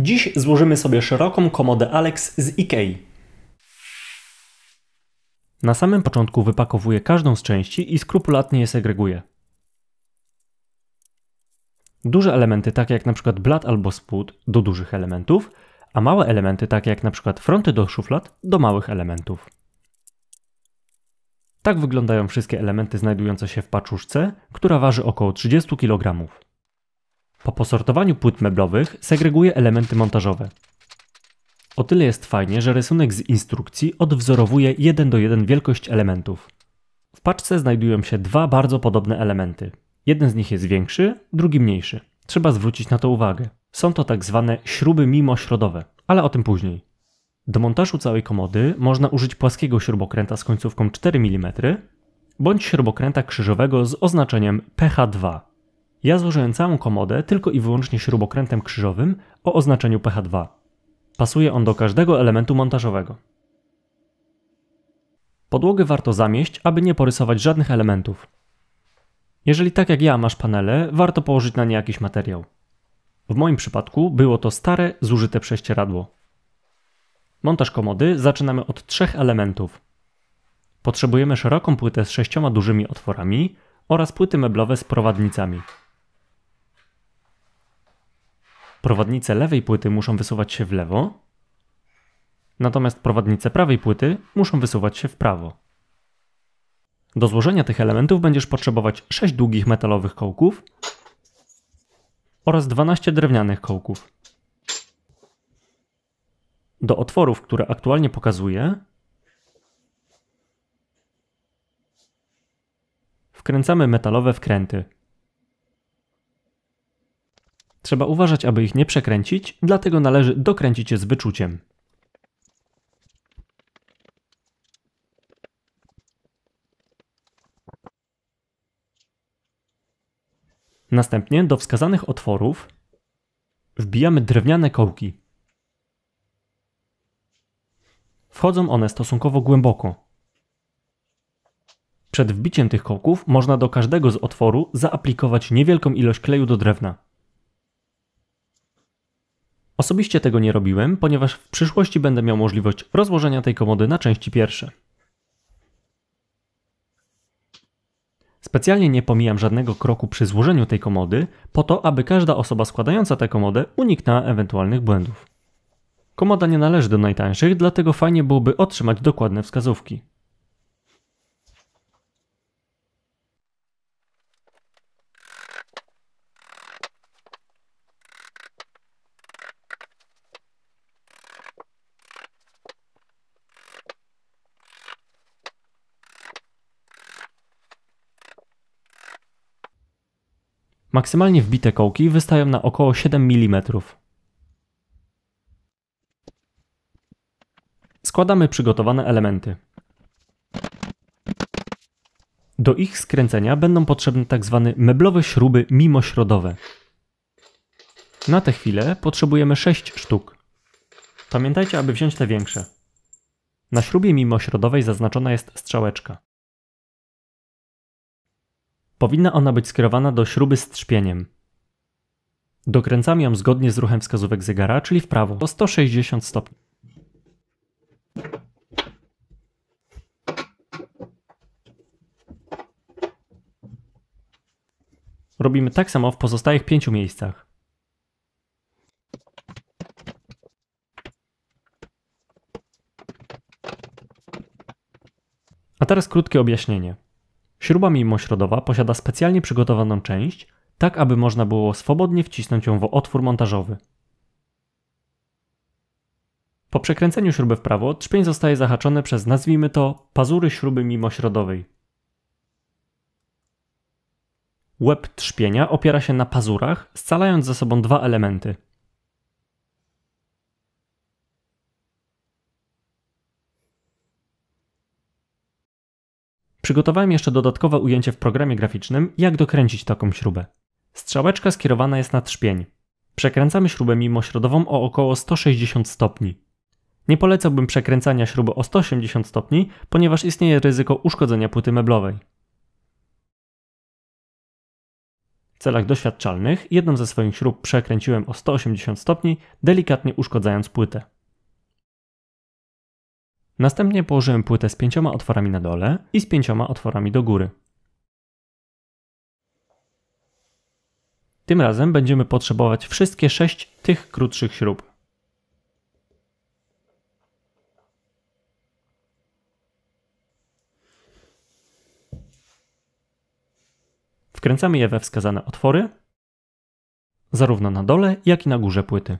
Dziś złożymy sobie szeroką komodę Alex z Ikei. Na samym początku wypakowuję każdą z części i skrupulatnie je segreguję. Duże elementy, takie jak np. blat albo spód, do dużych elementów, a małe elementy, takie jak np. fronty do szuflad, do małych elementów. Tak wyglądają wszystkie elementy znajdujące się w paczuszce, która waży około 30 kg. Po posortowaniu płyt meblowych segreguję elementy montażowe. O tyle jest fajnie, że rysunek z instrukcji odwzorowuje 1 do 1 wielkość elementów. W paczce znajdują się dwa bardzo podobne elementy. Jeden z nich jest większy, drugi mniejszy. Trzeba zwrócić na to uwagę. Są to tak zwane śruby mimośrodowe, ale o tym później. Do montażu całej komody można użyć płaskiego śrubokręta z końcówką 4 mm bądź śrubokręta krzyżowego z oznaczeniem PH2. Ja złożyłem całą komodę tylko i wyłącznie śrubokrętem krzyżowym o oznaczeniu PH2. Pasuje on do każdego elementu montażowego. Podłogę warto zamieść, aby nie porysować żadnych elementów. Jeżeli tak jak ja masz panele, warto położyć na nie jakiś materiał. W moim przypadku było to stare, zużyte prześcieradło. Montaż komody zaczynamy od trzech elementów. Potrzebujemy szeroką płytę z sześcioma dużymi otworami oraz płyty meblowe z prowadnicami. Prowadnice lewej płyty muszą wysuwać się w lewo, natomiast prowadnice prawej płyty muszą wysuwać się w prawo. Do złożenia tych elementów będziesz potrzebować 6 długich metalowych kołków oraz 12 drewnianych kołków. Do otworów, które aktualnie pokazuję, wkręcamy metalowe wkręty. Trzeba uważać, aby ich nie przekręcić, dlatego należy dokręcić je z wyczuciem. Następnie do wskazanych otworów wbijamy drewniane kołki. Wchodzą one stosunkowo głęboko. Przed wbiciem tych kołków można do każdego z otworu zaaplikować niewielką ilość kleju do drewna. Osobiście tego nie robiłem, ponieważ w przyszłości będę miał możliwość rozłożenia tej komody na części pierwsze. Specjalnie nie pomijam żadnego kroku przy złożeniu tej komody, po to, aby każda osoba składająca tę komodę uniknęła ewentualnych błędów. Komoda nie należy do najtańszych, dlatego fajnie byłoby otrzymać dokładne wskazówki. Maksymalnie wbite kołki wystają na około 7 mm. Składamy przygotowane elementy. Do ich skręcenia będą potrzebne tzw. Tak meblowe śruby mimośrodowe. Na tę chwilę potrzebujemy 6 sztuk. Pamiętajcie, aby wziąć te większe. Na śrubie mimośrodowej zaznaczona jest strzałeczka. Powinna ona być skierowana do śruby z trzpieniem. Dokręcam ją zgodnie z ruchem wskazówek zegara, czyli w prawo, o 160 stopni. Robimy tak samo w pozostałych pięciu miejscach. A teraz krótkie objaśnienie. Śruba mimośrodowa posiada specjalnie przygotowaną część, tak aby można było swobodnie wcisnąć ją w otwór montażowy. Po przekręceniu śruby w prawo trzpień zostaje zahaczony przez nazwijmy to pazury śruby mimośrodowej. Łeb trzpienia opiera się na pazurach, scalając ze sobą dwa elementy – Przygotowałem jeszcze dodatkowe ujęcie w programie graficznym, jak dokręcić taką śrubę. Strzałeczka skierowana jest na trzpień. Przekręcamy śrubę mimośrodową o około 160 stopni. Nie polecałbym przekręcania śruby o 180 stopni, ponieważ istnieje ryzyko uszkodzenia płyty meblowej. W celach doświadczalnych jedną ze swoich śrub przekręciłem o 180 stopni, delikatnie uszkodzając płytę. Następnie położyłem płytę z pięcioma otworami na dole i z pięcioma otworami do góry. Tym razem będziemy potrzebować wszystkie sześć tych krótszych śrub. Wkręcamy je we wskazane otwory, zarówno na dole, jak i na górze płyty.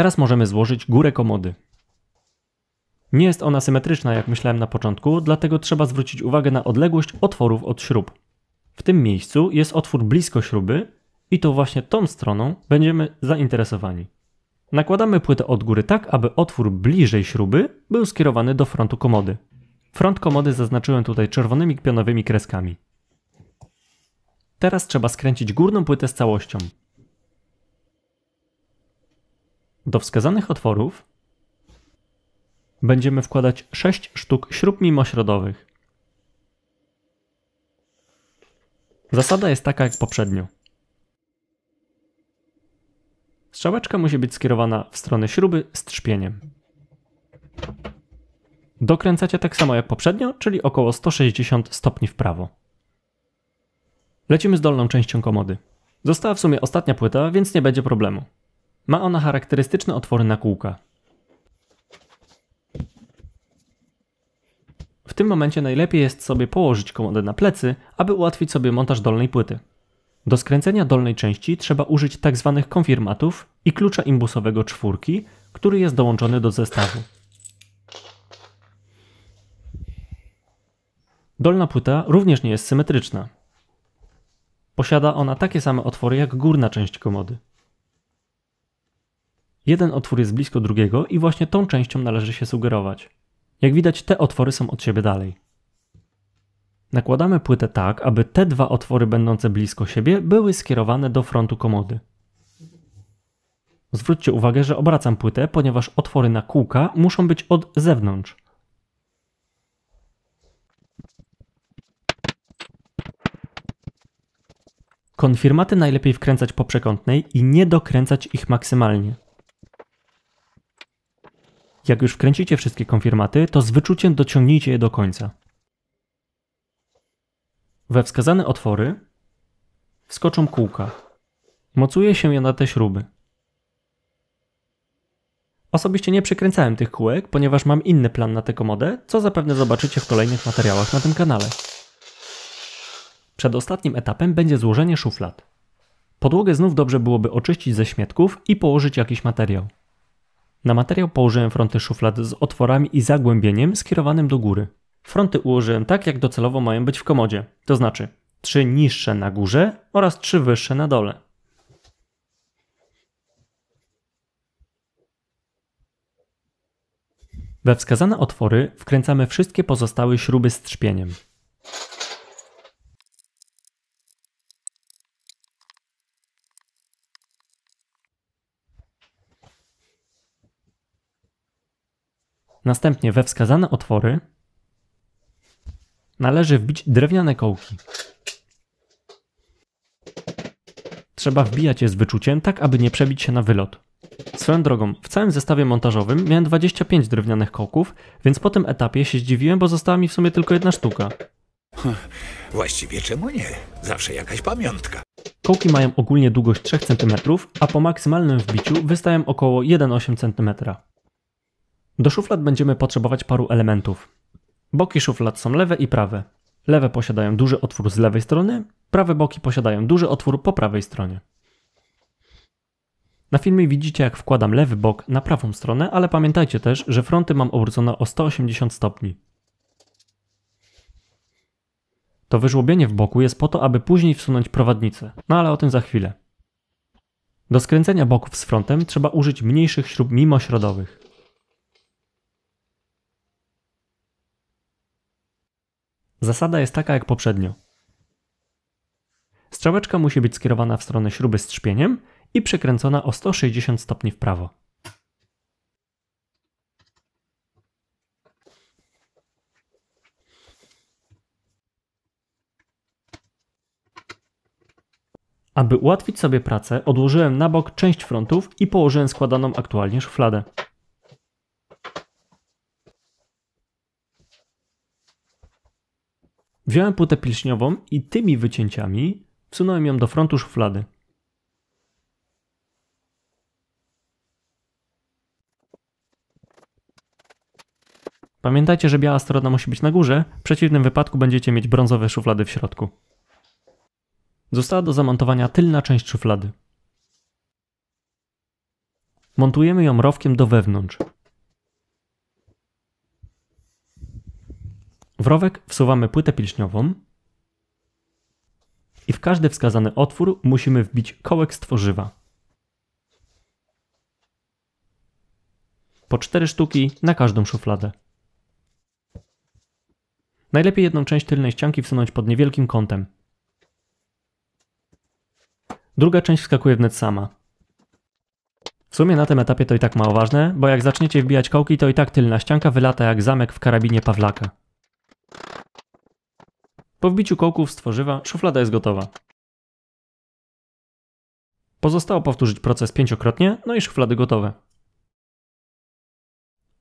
Teraz możemy złożyć górę komody. Nie jest ona symetryczna, jak myślałem na początku, dlatego trzeba zwrócić uwagę na odległość otworów od śrub. W tym miejscu jest otwór blisko śruby i to właśnie tą stroną będziemy zainteresowani. Nakładamy płytę od góry tak, aby otwór bliżej śruby był skierowany do frontu komody. Front komody zaznaczyłem tutaj czerwonymi pionowymi kreskami. Teraz trzeba skręcić górną płytę z całością. Do wskazanych otworów będziemy wkładać 6 sztuk śrub mimośrodowych. Zasada jest taka jak poprzednio. Strzałeczka musi być skierowana w stronę śruby z trzpieniem. Dokręcacie tak samo jak poprzednio, czyli około 160 stopni w prawo. Lecimy z dolną częścią komody. Została w sumie ostatnia płyta, więc nie będzie problemu. Ma ona charakterystyczne otwory na kółka. W tym momencie najlepiej jest sobie położyć komodę na plecy, aby ułatwić sobie montaż dolnej płyty. Do skręcenia dolnej części trzeba użyć tzw. Tak konfirmatów i klucza imbusowego czwórki, który jest dołączony do zestawu. Dolna płyta również nie jest symetryczna. Posiada ona takie same otwory jak górna część komody. Jeden otwór jest blisko drugiego i właśnie tą częścią należy się sugerować. Jak widać, te otwory są od siebie dalej. Nakładamy płytę tak, aby te dwa otwory będące blisko siebie były skierowane do frontu komody. Zwróćcie uwagę, że obracam płytę, ponieważ otwory na kółka muszą być od zewnątrz. Konfirmaty najlepiej wkręcać po przekątnej i nie dokręcać ich maksymalnie. Jak już wkręcicie wszystkie konfirmaty, to z wyczuciem dociągnijcie je do końca. We wskazane otwory wskoczą kółka. Mocuje się je na te śruby. Osobiście nie przykręcałem tych kółek, ponieważ mam inny plan na tę komodę, co zapewne zobaczycie w kolejnych materiałach na tym kanale. Przedostatnim etapem będzie złożenie szuflad. Podłogę znów dobrze byłoby oczyścić ze śmietków i położyć jakiś materiał. Na materiał położyłem fronty szuflad z otworami i zagłębieniem skierowanym do góry. Fronty ułożyłem tak, jak docelowo mają być w komodzie, to znaczy trzy niższe na górze oraz trzy wyższe na dole. We wskazane otwory wkręcamy wszystkie pozostałe śruby z trzpieniem. Następnie we wskazane otwory należy wbić drewniane kołki. Trzeba wbijać je z wyczuciem, tak aby nie przebić się na wylot. Swoją drogą, w całym zestawie montażowym miałem 25 drewnianych kołków, więc po tym etapie się zdziwiłem, bo została mi w sumie tylko jedna sztuka. Właściwie czemu nie? Zawsze jakaś pamiątka. Kołki mają ogólnie długość 3 cm, a po maksymalnym wbiciu wystają około 1,8 cm. Do szuflad będziemy potrzebować paru elementów. Boki szuflad są lewe i prawe. Lewe posiadają duży otwór z lewej strony, prawe boki posiadają duży otwór po prawej stronie. Na filmie widzicie jak wkładam lewy bok na prawą stronę, ale pamiętajcie też, że fronty mam obrócone o 180 stopni. To wyżłobienie w boku jest po to, aby później wsunąć prowadnicę, no ale o tym za chwilę. Do skręcenia boków z frontem trzeba użyć mniejszych śrub mimośrodowych. Zasada jest taka jak poprzednio. Strzałeczka musi być skierowana w stronę śruby z trzpieniem i przekręcona o 160 stopni w prawo. Aby ułatwić sobie pracę, odłożyłem na bok część frontów i położyłem składaną aktualnie szufladę. Wziąłem płytę pilśniową i tymi wycięciami wsunąłem ją do frontu szuflady. Pamiętajcie, że biała strona musi być na górze, w przeciwnym wypadku będziecie mieć brązowe szuflady w środku. Została do zamontowania tylna część szuflady. Montujemy ją rowkiem do wewnątrz. W rowek wsuwamy płytę pilśniową i w każdy wskazany otwór musimy wbić kołek z tworzywa. Po cztery sztuki na każdą szufladę. Najlepiej jedną część tylnej ścianki wsunąć pod niewielkim kątem. Druga część wskakuje wnet sama. W sumie na tym etapie to i tak mało ważne, bo jak zaczniecie wbijać kołki, to i tak tylna ścianka wylata jak zamek w karabinie Pawlaka. Po wbiciu kołków z tworzywa szuflada jest gotowa. Pozostało powtórzyć proces pięciokrotnie, no i szuflady gotowe.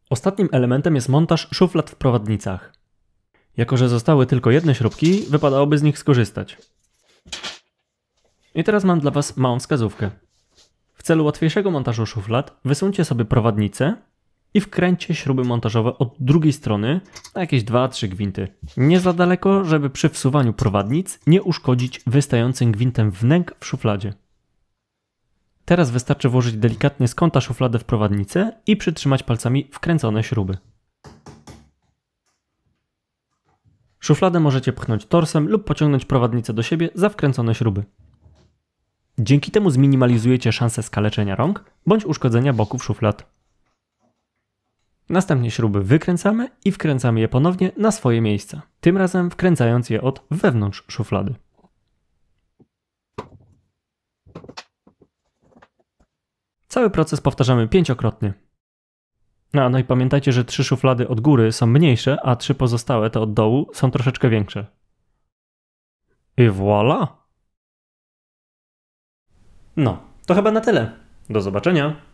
Ostatnim elementem jest montaż szuflad w prowadnicach. Jako, że zostały tylko jedne śrubki, wypadałoby z nich skorzystać. I teraz mam dla Was małą wskazówkę. W celu łatwiejszego montażu szuflad wysuńcie sobie prowadnicę i wkręćcie śruby montażowe od drugiej strony na jakieś 2-3 gwinty. Nie za daleko, żeby przy wsuwaniu prowadnic nie uszkodzić wystającym gwintem wnęk w szufladzie. Teraz wystarczy włożyć delikatnie z kąta szufladę w prowadnicę i przytrzymać palcami wkręcone śruby. Szufladę możecie pchnąć torsem lub pociągnąć prowadnicę do siebie za wkręcone śruby. Dzięki temu zminimalizujecie szanse skaleczenia rąk bądź uszkodzenia boków szuflad. Następnie śruby wykręcamy i wkręcamy je ponownie na swoje miejsca, tym razem wkręcając je od wewnątrz szuflady. Cały proces powtarzamy pięciokrotnie. No, no i pamiętajcie, że trzy szuflady od góry są mniejsze, a trzy pozostałe, te od dołu, są troszeczkę większe. I voilà! No, to chyba na tyle. Do zobaczenia!